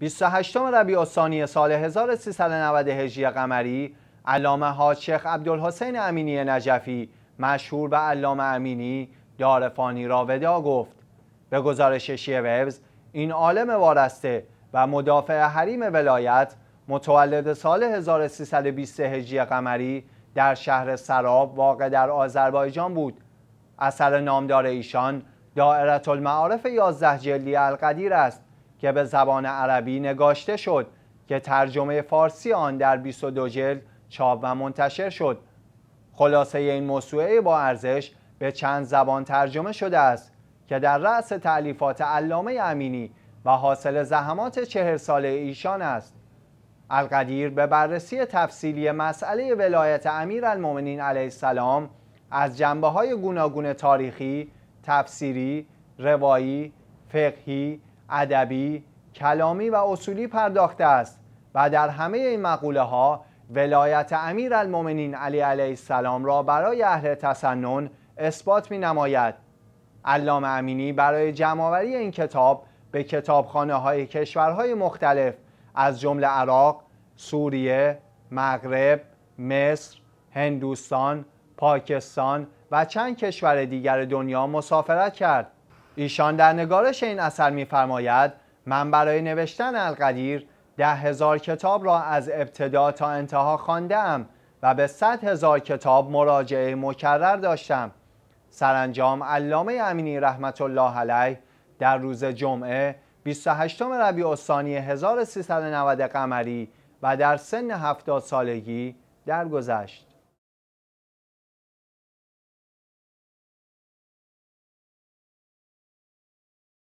28 ربیع الثانی سال 1390 هجری قمری علامه ها شیخ عبدالحسین امینی نجفی مشهور به علامه امینی دارفانی را ودا گفت به گزارش شیوز این عالم وارسته و مدافع حریم ولایت متولد سال 1320 هجری قمری در شهر سراب واقع در آذربایجان بود اثر نامدار ایشان دائرت المعارف 11 جلی القدیر است که به زبان عربی نگاشته شد که ترجمه فارسی آن در 22 جلد چاپ و منتشر شد خلاصه این موسوعه با ارزش به چند زبان ترجمه شده است که در رأس تعلیفات علامه امینی و حاصل زحمات چهر ساله ایشان است القدیر به بررسی تفصیلی مسئله ولایت امیر المومنین علیه السلام از جنبه های گوناگون تاریخی، تفسیری، روایی، فقهی، ادبی، کلامی و اصولی پرداخته است و در همه این مقوله ها ولایت امیر المومنین علی علیه السلام را برای اهل تسنن اثبات می نماید علام امینی برای جمعآوری این کتاب به کتابخانه های کشورهای مختلف از جمله عراق، سوریه، مغرب، مصر، هندوستان، پاکستان و چند کشور دیگر دنیا مسافرت کرد ایشان در نگارش این اثر میفرماید من برای نوشتن القدیر ده هزار کتاب را از ابتدا تا انتها خواندم و به صد هزار کتاب مراجعه مکرر داشتم سرانجام علامه امینی رحمت الله علیه در روز جمعه 28 ربیع الثانی 1390 قمری و در سن 70 سالگی درگذشت